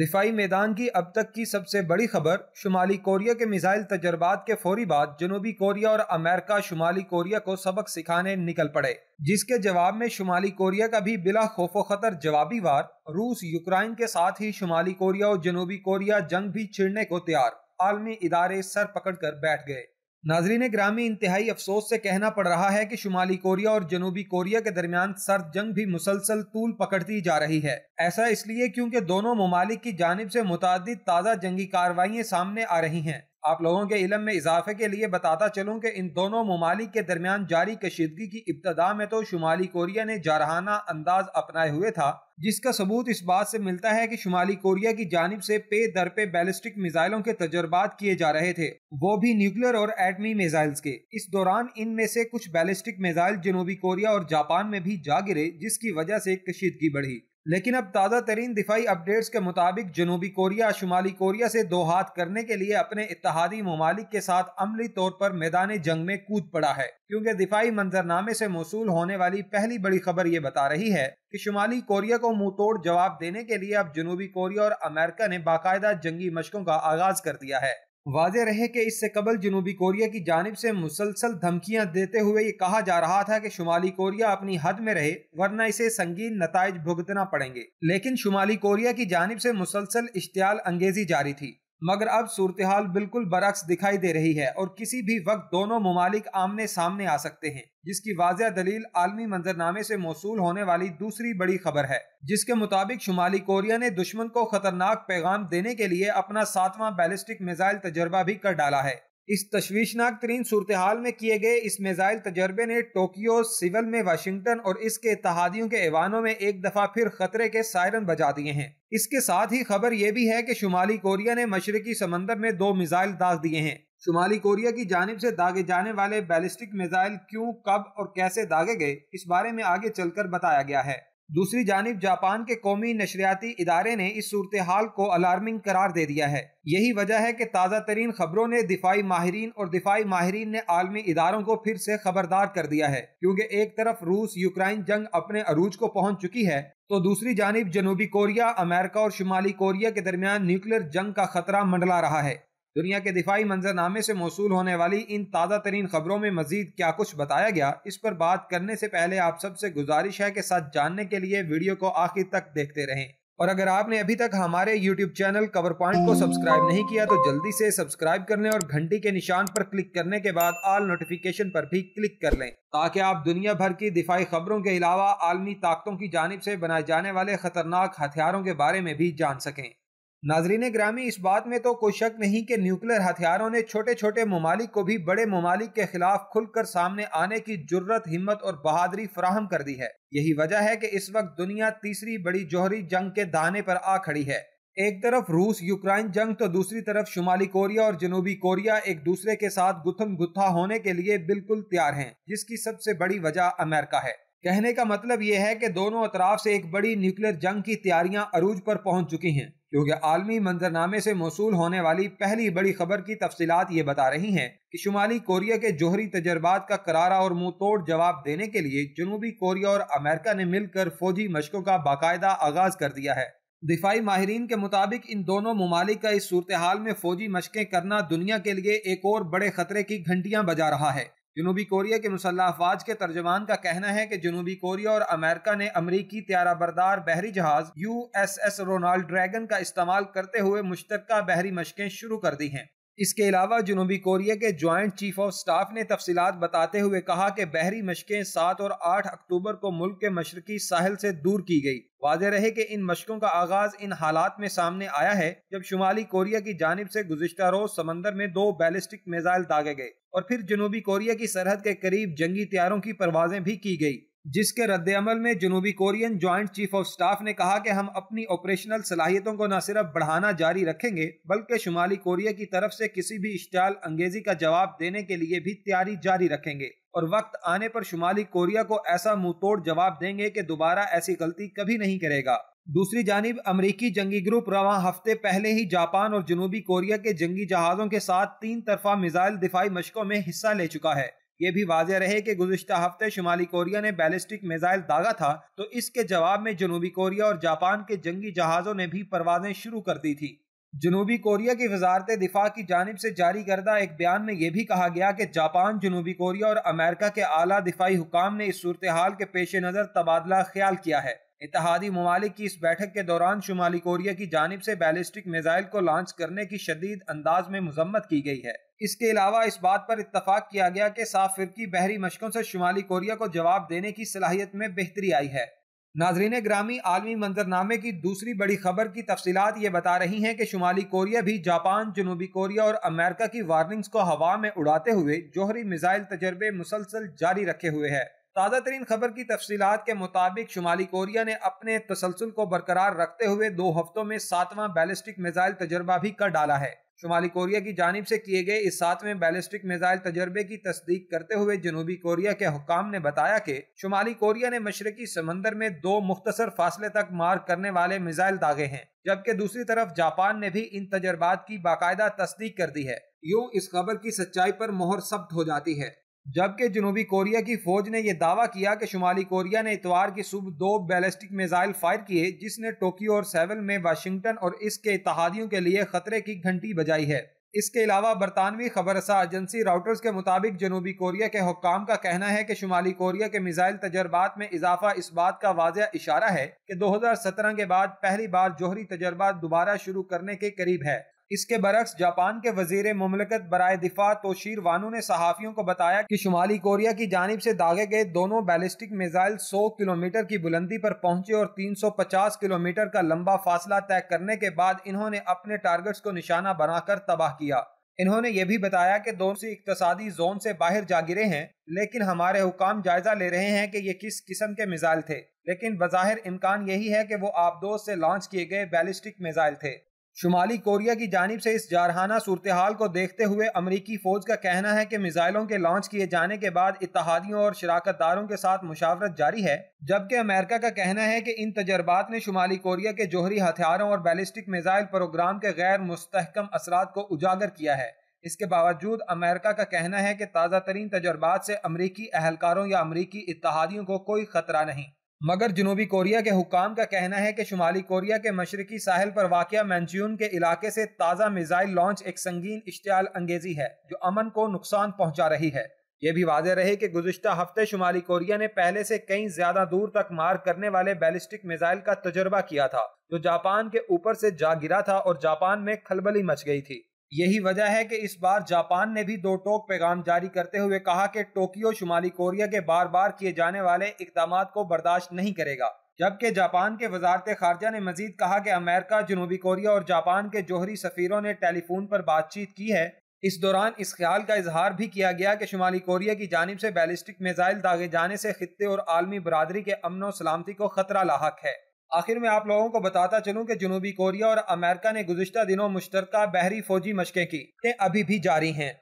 दिफाई मैदान की अब तक की सबसे बड़ी खबर शुमाली कोरिया के मिसाइल तजर्बात के फौरी बाद जनूबी कोरिया और अमेरिका शुमाली कोरिया को सबक सिखाने निकल पड़े जिसके जवाब में शुमाली कोरिया का भी बिला खौफो खतर जवाबी वार रूस यूक्रेन के साथ ही शुमाली कोरिया और जनूबी कोरिया जंग भी छिड़ने को तैयार आलमी इदारे सर पकड़ कर बैठ गए नाजरीन ग्रामी इंतहाई अफसोस से कहना पड़ रहा है कि शुमाली कोरिया और जनूबी कोरिया के दरमियान सर्द जंग भी मुसलसल तूल पकड़ती जा रही है ऐसा इसलिए क्योंकि दोनों ममालिक की जानब से मुतद ताज़ा जंगी कार्रवाइयाँ सामने आ रही हैं आप लोगों के इलम में इजाफे के लिए बताता चलूँ कि इन दोनों ममालिक के दरमियान जारी कशीदगी की इब्तदा में तो शुमाली कोरिया ने जारहाना अंदाज अपनाए हुए था जिसका सबूत इस बात से मिलता है कि शुमाली कोरिया की जानब से पे दर पे बैलिस्टिक मिसाइलों के तजर्बात किए जा रहे थे वो भी न्यूक्लियर और एटमी मिसाइल्स के इस दौरान इनमें से कुछ बैलिस्टिक मिसाइल जनूबी कोरिया और जापान में भी जा गिरे जिसकी वजह से कशीदगी बढ़ी लेकिन अब ताज़ा तरीन दिफाई अपडेट्स के मुताबिक जनूबी कोरिया शुमाली कोरिया से दो हाथ करने के लिए अपने इतिहादी ममालिक के साथ अमली तौर पर मैदान जंग में कूद पड़ा है क्योंकि दिफाई मंजरनामे से मौसू होने वाली पहली बड़ी खबर ये बता रही है कि शुमाली कोरिया को मुंह तोड़ जवाब देने के लिए अब जनूबी कोरिया और अमेरिका ने बाकायदा जंगी मशकों का आगाज कर दिया है वाज रहे कि इससे कबल जनूबी कोरिया की जानब से मुसलसल धमकियां देते हुए ये कहा जा रहा था कि शुमाली कोरिया अपनी हद में रहे वरना इसे संगीन नतज भुगतना पड़ेंगे लेकिन शुमाली कोरिया की जानब से मुसलसल इश्तियाल अंगेजी जारी थी मगर अब सूरत हाल बिल्कुल बरक्स दिखाई दे रही है और किसी भी वक्त दोनों ममालिक आमने सामने आ सकते हैं जिसकी वाज दलील आलमी मंजरनामे से मौसू होने वाली दूसरी बड़ी खबर है जिसके मुताबिक शुमाली कोरिया ने दुश्मन को खतरनाक पैगाम देने के लिए अपना सातवां बैलिस्टिक मिजाइल तजर्बा भी कर डाला है इस तशवीशनाक तरीन सूरत हाल में किए गए इस मेजाइल तजर्बे ने टोक्यो सिविल में वाशिंगटन और इसके इतिहादियों के ऐवानों में एक दफ़ा फिर खतरे के सायरन बजा दिए हैं इसके साथ ही खबर यह भी है कि शुमाली कोरिया ने मशरकी समंदर में दो मिज़ाइल दाग दिए हैं शुमाली कोरिया की जानब से दागे जाने वाले बैलिस्टिक मिज़ाइल क्यों कब और कैसे दागे गए इस बारे में आगे चलकर बताया गया है दूसरी जानब जापान के कौमी नशरियाती इदारे ने इस सूरत हाल को अलार्मिंग करार दे दिया है यही वजह है कि ताज़ा तरीन खबरों ने दिफाई माहरीन और दिफाई माहरीन ने आलमी इदारों को फिर से खबरदार कर दिया है क्योंकि एक तरफ रूस यूक्राइन जंग अपने अरूज को पहुंच चुकी है तो दूसरी जानब जनूबी कोरिया अमेरिका और शुमाली कोरिया के दरमियान न्यूक्लियर जंग का खतरा मंडला रहा है दुनिया के दिफाई मंजरनामे से मौसू होने वाली इन ताज़ा तरीन खबरों में मजीद क्या कुछ बताया गया इस पर बात करने से पहले आप सबसे गुजारिश है के साथ जानने के लिए वीडियो को आखिर तक देखते रहें और अगर आपने अभी तक हमारे YouTube चैनल कवर पॉइंट को सब्सक्राइब नहीं किया तो जल्दी से सब्सक्राइब कर लें और घंटी के निशान पर क्लिक करने के बाद ऑल नोटिफिकेशन पर भी क्लिक कर लें ताकि आप दुनिया भर की दिफाई खबरों के अलावा आलमी ताकतों की जानब से बनाए जाने वाले खतरनाक हथियारों के बारे में भी जान सकें नाजरीन ग्रामी इस बात में तो कोई शक नहीं कि न्यूक्लियर हथियारों ने छोटे छोटे ममालिक को भी बड़े ममालिक के खिलाफ खुलकर सामने आने की जरूरत हिम्मत और बहादरी फ्राहम कर दी है यही वजह है कि इस वक्त दुनिया तीसरी बड़ी जोहरी जंग के दाने पर आ खड़ी है एक तरफ रूस यूक्रेन जंग तो दूसरी तरफ शुमाली कोरिया और जनूबी कोरिया एक दूसरे के साथ गुथम गुत्था होने के लिए बिल्कुल तैयार हैं जिसकी सबसे बड़ी वजह अमेरिका है कहने का मतलब यह है कि दोनों अतराफ से एक बड़ी न्यूक्लियर जंग की तैयारियां अरूज पर पहुंच चुकी हैं क्योंकि आलमी मंजरनामे से मौसू होने वाली पहली बड़ी खबर की तफसीत ये बता रही हैं कि शुमाली कोरिया के जोहरी तजर्बात का करारा और मुंह तोड़ जवाब देने के लिए जनूबी कोरिया और अमेरिका ने मिलकर फौजी मशकों का बाकायदा आगाज कर दिया है दिफाई माहरीन के मुताबिक इन दोनों ममालिक का इस सूरत हाल में फौजी मशकें करना दुनिया के लिए एक और बड़े खतरे की घंटियां बजा रहा है जनूबी कोरिया के मुसल्ह अफवाज के तर्जमान का कहना है कि जनूबी कोरिया और अमेरिका ने अमरीकी त्यारा बरदार बहरी जहाज U S S Ronald Reagan का इस्तेमाल करते हुए मुश्तक बहरी मशकें शुरू कर दी हैं इसके अलावा जनूबी कोरिया के ज्वाइंट चीफ ऑफ स्टाफ ने तफसीत बताते हुए कहा कि बहरी मशकें सात और आठ अक्टूबर को मुल्क के मशरकी साहल से दूर की गई वाज रहे कि इन मशकों का आगाज इन हालात में सामने आया है जब शुमाली कोरिया की जानब से गुजशत रोज समंदर में दो बैलिस्टिक मेजाइल दागे गए और फिर जनूबी कोरिया की सरहद के करीब जंगी तैयारों की परवाजें भी की गई जिसके रद्दमल में जनूबी Korean joint chief of staff ने कहा कि हम अपनी ऑपरेशनल सलाहियतों को न सिर्फ बढ़ाना जारी रखेंगे बल्कि शुमाली कोरिया की तरफ से किसी भी इश्तियाल अंगेजी का जवाब देने के लिए भी तैयारी जारी रखेंगे और वक्त आने पर शुमाली कोरिया को ऐसा तोड़ जवाब देंगे कि दोबारा ऐसी गलती कभी नहीं करेगा दूसरी जानब अमरीकी जंगी ग्रुप रवा हफ्ते पहले ही जापान और जनूबी कोरिया के जंगी जहाज़ों के साथ तीन तरफा मिजाइल दिफाई मशकों में हिस्सा ले चुका है ये भी वाजह रहे कि गुजशत हफ्ते शुमाली कोरिया ने बैलिस्टिक मिसाइल दागा था तो इसके जवाब में जनूबी कोरिया और जापान के जंगी जहाजों ने भी परवाजें शुरू कर दी थी जनूबी कोरिया की वजारत दिफा की जानब से जारी करदा एक बयान में यह भी कहा गया कि जापान जनूबी कोरिया और अमेरिका के आला दिफाई हुकाम ने इस सूरत हाल के पेश नज़र तबादला ख्याल किया है इतिहादी ममालिक की इस बैठक के दौरान शुमाली कोरिया की जानब से बैलिस्टिक मिज़ाइल को लॉन्च करने की शदीद अंदाज में मजम्मत की गई है इसके अलावा इस बात पर इतफाक किया गया कि साफ फिरकी बहरी मशकों से शुमाली कोरिया को जवाब देने की सलाहियत में बेहतरी आई है नाजरीन ग्रामी आलमी मंजरनामे की दूसरी बड़ी खबर की तफसीत ये बता रही हैं कि शुमाली कोरिया भी जापान जनूबी कोरिया और अमेरिका की वार्निंग्स को हवा में उड़ाते हुए जोहरी मिज़ाइल तजर्बे मुसलसल जारी रखे हुए है ताज़ा तरीन खबर की तफसीत के मुताबिक शुमाली कोरिया ने अपने तसलसल को बरकरार रखते हुए दो हफ्तों में सातवां बैलिस्टिक मिज़ाइल तजर्बा भी कर डाला है शुमाली कोरिया की जानब से किए गए इस सातवें बैलिस्टिक मिज़ाइल तजर्बे की तस्दीक करते हुए जनूबी कोरिया के हुकाम ने बताया कि शुमाली कोरिया ने मशरकी समंदर में दो मुख्तसर फासले तक मार करने वाले मिज़ाइल दागे हैं जबकि दूसरी तरफ जापान ने भी इन तजर्बात की बाकायदा तस्दीक कर दी है यूँ इस खबर की सच्चाई पर मोहर सब्त हो जाती है जबकि जनूबी कोरिया की फौज ने यह दावा किया कि शुमाली कोरिया ने इतवार की सुबह दो बैलिस्टिक मिसाइल फायर किए जिसने टोक्यो और सेवल में वाशिंगटन और इसके इतिहादियों के लिए खतरे की घंटी बजाई है इसके अलावा बरतानवी खबर एजेंसी राउटर्स के मुताबिक जनूबी कोरिया के हुक्काम का कहना है कि शुमाली कोरिया के मिसाइल तजर्बात में इजाफा इस बात का वाजह इशारा है कि 2017 के बाद पहली बार जोहरी तजर्बा दोबारा शुरू करने के करीब है इसके बरक्स जापान के वजीर ममलकत बरए दिफा तोशीर वानू ने सहाफ़ियों को बताया कि शुमाली कोरिया की जानब से दागे गए दोनों बैलिस्टिक मिज़ाइल 100 किलोमीटर की बुलंदी पर पहुंचे और 350 किलोमीटर का लंबा फासला तय करने के बाद इन्होंने अपने टारगेट्स को निशाना बनाकर तबाह किया इन्होंने ये भी बताया कि दोनों से इकतसादी जोन से बाहर जा गिरे हैं लेकिन हमारे हुकाम जायजा ले रहे हैं कि ये किस किस्म के मिसाइल थे लेकिन बज़ाहिर इम्कान यही है कि वो आबदोज से लॉन्च किए गए बैलिस्टिक मिसाइल थे शुमाली कोरिया की जानब से इस जारहाना सूरत हाल को देखते हुए अमरीकी फौज का कहना है कि मिज़ाइलों के लॉन्च किए जाने के बाद इतिहादियों और शराकत दारों के साथ मुशावरत जारी है जबकि अमेरिका का कहना है कि इन तजर्बात ने शुमाली कोरिया के जोहरी हथियारों और बैलिस्टिक मिज़ाइल प्रोग्राम के गैर मुस्तकम असरा को उजागर किया है इसके बावजूद अमेरिका का कहना है कि ताज़ा तरीन तजर्बात से अमरीकी अहलकारों या अमरीकी इतिहादियों को कोई खतरा नहीं मगर जनूबी कोरिया के हुकाम का कहना है कि शुमाली कोरिया के मशरकी साहल पर वाक़ मैंजून के इलाके से ताज़ा मिज़ाइल लॉन्च एक संगीन इश्तियाल अंगेजी है जो अमन को नुकसान पहुँचा रही है ये भी वाजह रहे कि गुजशत हफ्ते शुमाली कोरिया ने पहले से कई ज्यादा दूर तक मार करने वाले बैलिस्टिक मिसाइल का तजर्बा किया था जो जापान के ऊपर से जा गिरा था और जापान में खलबली मच गई थी यही वजह है कि इस बार जापान ने भी दो टोक पैगाम जारी करते हुए कहा कि टोक्यो शुमाली कोरिया के बार बार किए जाने वाले इकदाम को बर्दाश्त नहीं करेगा जबकि जापान के वजारत खारजा ने मजीद कहा कि अमेरिका जनूबी कोरिया और जापान के जोहरी सफीरों ने टेलीफोन पर बातचीत की है इस दौरान इस ख्याल का इजहार भी किया गया कि शुमाली कोरिया की जानब से बैलिस्टिक मिज़ाइल दागे जाने से खत्े और आलमी बरदरी के अमन व सलामती को खतरा लाक है आखिर में आप लोगों को बताता चलूं कि जनूबी कोरिया और अमेरिका ने गुजशत दिनों मुश्तर बहरी फौजी मशकें की अभी भी जारी हैं